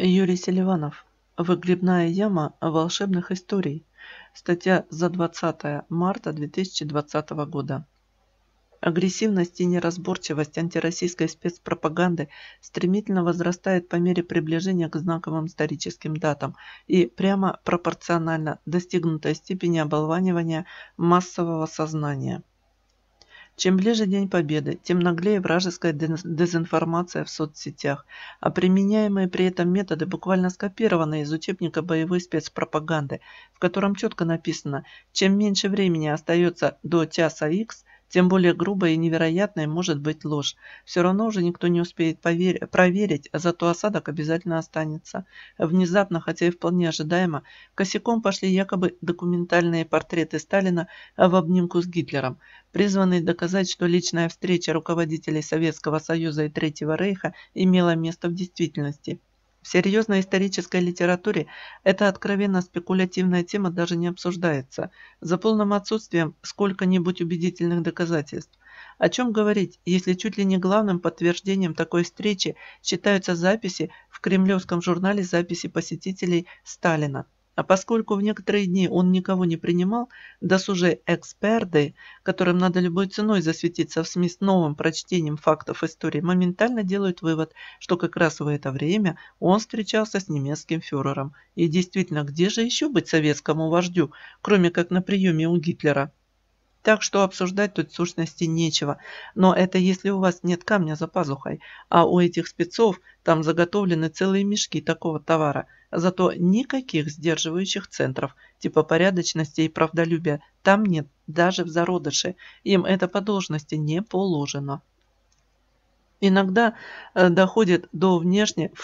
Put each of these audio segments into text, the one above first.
Юрий Селиванов. Выгребная яма волшебных историй. Статья за 20 марта 2020 года. Агрессивность и неразборчивость антироссийской спецпропаганды стремительно возрастает по мере приближения к знаковым историческим датам и прямо пропорционально достигнутой степени оболванивания массового сознания. Чем ближе День Победы, тем наглее вражеская дезинформация в соцсетях, а применяемые при этом методы буквально скопированы из учебника боевой спецпропаганды, в котором четко написано, чем меньше времени остается до часа X, тем более грубой и невероятной может быть ложь. Все равно уже никто не успеет повер... проверить, а зато осадок обязательно останется. Внезапно, хотя и вполне ожидаемо, косяком пошли якобы документальные портреты Сталина в обнимку с Гитлером, призванные доказать, что личная встреча руководителей Советского Союза и Третьего Рейха имела место в действительности. В серьезной исторической литературе эта откровенно спекулятивная тема даже не обсуждается, за полным отсутствием сколько-нибудь убедительных доказательств. О чем говорить, если чуть ли не главным подтверждением такой встречи считаются записи в кремлевском журнале записи посетителей Сталина. А поскольку в некоторые дни он никого не принимал, досужие эксперты, которым надо любой ценой засветиться в СМИ с новым прочтением фактов истории, моментально делают вывод, что как раз в это время он встречался с немецким фюрером. И действительно, где же еще быть советскому вождю, кроме как на приеме у Гитлера? Так что обсуждать тут сущности нечего. Но это если у вас нет камня за пазухой. А у этих спецов там заготовлены целые мешки такого товара. Зато никаких сдерживающих центров, типа порядочности и правдолюбия, там нет даже в зародыше. Им это по должности не положено иногда э, доходит до внешнеформенного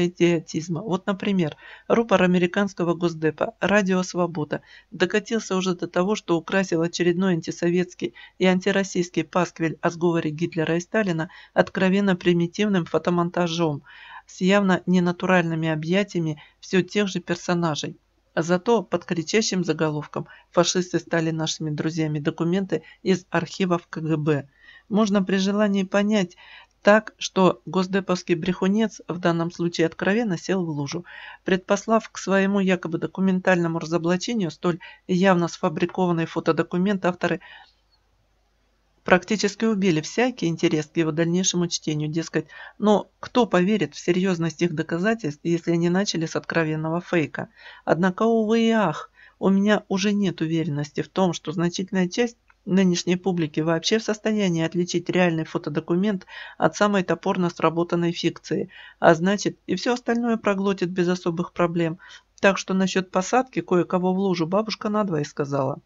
форменного идиотизма. Вот, например, рупор американского госдепа «Радио Свобода» докатился уже до того, что украсил очередной антисоветский и антироссийский пасквиль о сговоре Гитлера и Сталина откровенно примитивным фотомонтажом с явно ненатуральными объятиями все тех же персонажей. Зато под кричащим заголовком фашисты стали нашими друзьями документы из архивов КГБ. Можно при желании понять так что госдеповский брехунец в данном случае откровенно сел в лужу, предпослав к своему якобы документальному разоблачению столь явно сфабрикованный фотодокумент авторы практически убили всякий интерес к его дальнейшему чтению, дескать, но кто поверит в серьезность их доказательств, если они начали с откровенного фейка. Однако, увы и ах, у меня уже нет уверенности в том, что значительная часть нынешней публике вообще в состоянии отличить реальный фотодокумент от самой топорно сработанной фикции, а значит и все остальное проглотит без особых проблем, так что насчет посадки кое-кого в лужу бабушка надвое сказала.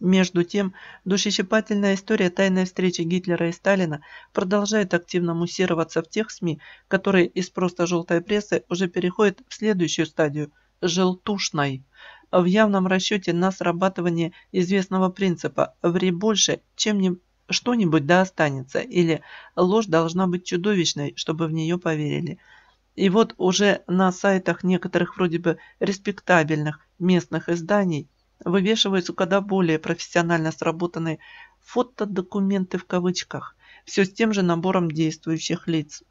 Между тем, душещипательная история тайной встречи Гитлера и Сталина продолжает активно муссироваться в тех СМИ, которые из просто желтой прессы уже переходят в следующую стадию – желтушной в явном расчете на срабатывание известного принципа «ври больше, чем что-нибудь да останется» или «ложь должна быть чудовищной, чтобы в нее поверили». И вот уже на сайтах некоторых вроде бы респектабельных местных изданий вывешиваются куда более профессионально сработанные «фотодокументы» в кавычках, все с тем же набором действующих лиц.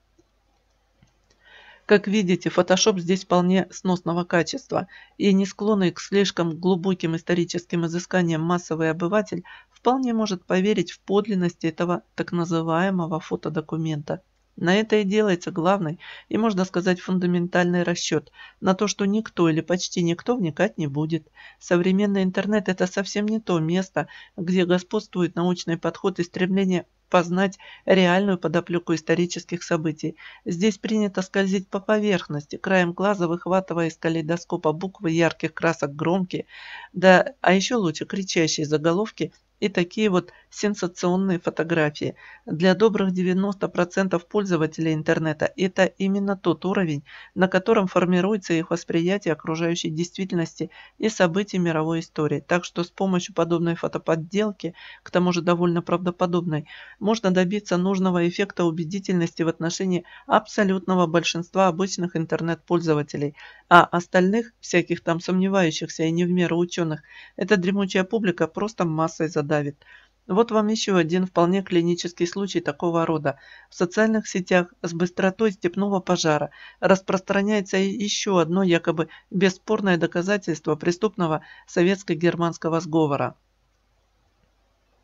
Как видите, Photoshop здесь вполне сносного качества, и не склонный к слишком глубоким историческим изысканиям массовый обыватель вполне может поверить в подлинность этого так называемого фотодокумента. На это и делается главный и, можно сказать, фундаментальный расчет на то, что никто или почти никто вникать не будет. Современный интернет – это совсем не то место, где господствует научный подход и стремление познать реальную подоплеку исторических событий. Здесь принято скользить по поверхности, краем глаза выхватывая из калейдоскопа буквы ярких красок громкие, да, а еще лучше кричащие заголовки и такие вот сенсационные фотографии. Для добрых 90% пользователей интернета это именно тот уровень, на котором формируется их восприятие окружающей действительности и событий мировой истории. Так что с помощью подобной фотоподделки, к тому же довольно правдоподобной, можно добиться нужного эффекта убедительности в отношении абсолютного большинства обычных интернет-пользователей, а остальных, всяких там сомневающихся и не в меру ученых, эта дремучая публика просто массой задавит. Вот вам еще один вполне клинический случай такого рода. В социальных сетях с быстротой степного пожара распространяется еще одно якобы бесспорное доказательство преступного советско-германского сговора.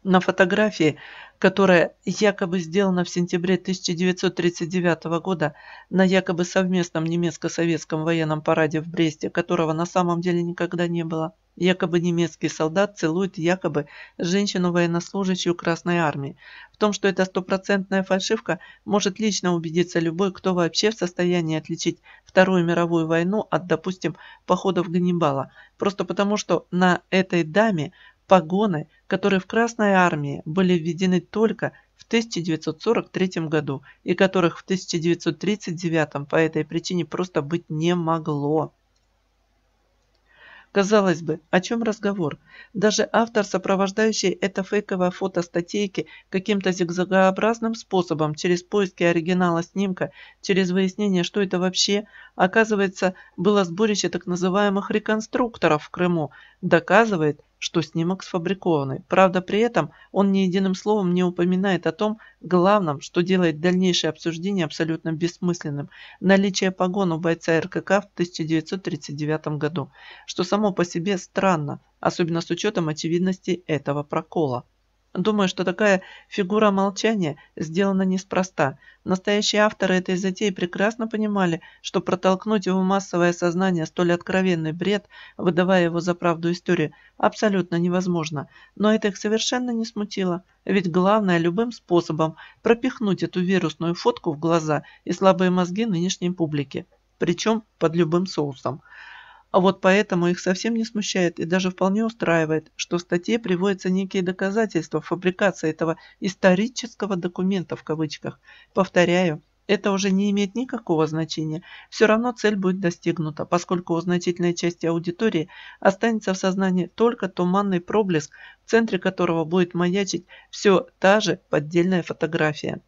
На фотографии, которая якобы сделана в сентябре 1939 года на якобы совместном немецко-советском военном параде в Бресте, которого на самом деле никогда не было, якобы немецкий солдат целует якобы женщину-военнослужащую Красной Армии. В том, что это стопроцентная фальшивка, может лично убедиться любой, кто вообще в состоянии отличить Вторую мировую войну от, допустим, походов Ганнибала, просто потому что на этой даме погоны, которые в Красной армии были введены только в 1943 году и которых в 1939 по этой причине просто быть не могло. Казалось бы, о чем разговор? Даже автор, сопровождающий это фейковое фото статейки каким-то зигзагообразным способом через поиски оригинала снимка, через выяснение, что это вообще, оказывается, было сборище так называемых реконструкторов в Крыму, доказывает, что снимок сфабрикованный. Правда, при этом он ни единым словом не упоминает о том главном, что делает дальнейшее обсуждение абсолютно бессмысленным – наличие погон у бойца РКК в 1939 году, что само по себе странно, особенно с учетом очевидности этого прокола. Думаю, что такая фигура молчания сделана неспроста. Настоящие авторы этой затеи прекрасно понимали, что протолкнуть его массовое сознание столь откровенный бред, выдавая его за правду истории, абсолютно невозможно. Но это их совершенно не смутило. Ведь главное любым способом пропихнуть эту вирусную фотку в глаза и слабые мозги нынешней публики. Причем под любым соусом. А вот поэтому их совсем не смущает и даже вполне устраивает, что в статье приводятся некие доказательства фабрикации этого «исторического документа» в кавычках. Повторяю, это уже не имеет никакого значения. Все равно цель будет достигнута, поскольку у значительной части аудитории останется в сознании только туманный проблеск, в центре которого будет маячить все та же поддельная фотография.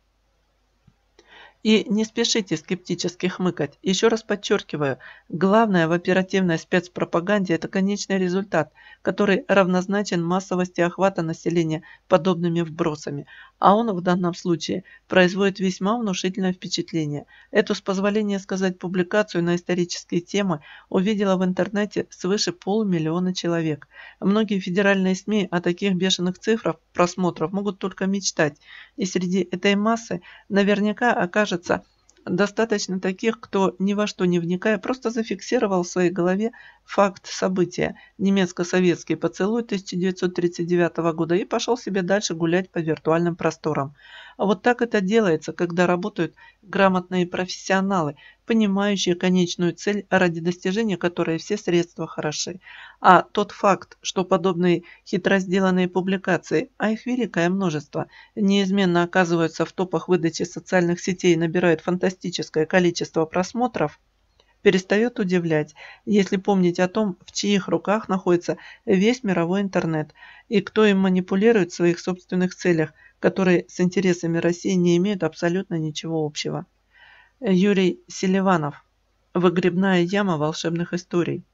И не спешите скептически хмыкать. Еще раз подчеркиваю, главное в оперативной спецпропаганде – это конечный результат, который равнозначен массовости охвата населения подобными вбросами, а он в данном случае производит весьма внушительное впечатление. Эту, с позволения сказать, публикацию на исторические темы увидело в интернете свыше полумиллиона человек. Многие федеральные СМИ о таких бешеных цифрах просмотров могут только мечтать, и среди этой массы наверняка окажется Достаточно таких, кто, ни во что не вникая, просто зафиксировал в своей голове факт события «Немецко-советский поцелуй» 1939 года и пошел себе дальше гулять по виртуальным просторам. А вот так это делается, когда работают грамотные профессионалы, понимающие конечную цель, ради достижения которой все средства хороши. А тот факт, что подобные хитро сделанные публикации, а их великое множество, неизменно оказываются в топах выдачи социальных сетей и набирают фантастическое количество просмотров, перестает удивлять, если помнить о том, в чьих руках находится весь мировой интернет и кто им манипулирует в своих собственных целях, которые с интересами России не имеют абсолютно ничего общего. Юрий Селиванов. Выгребная яма волшебных историй.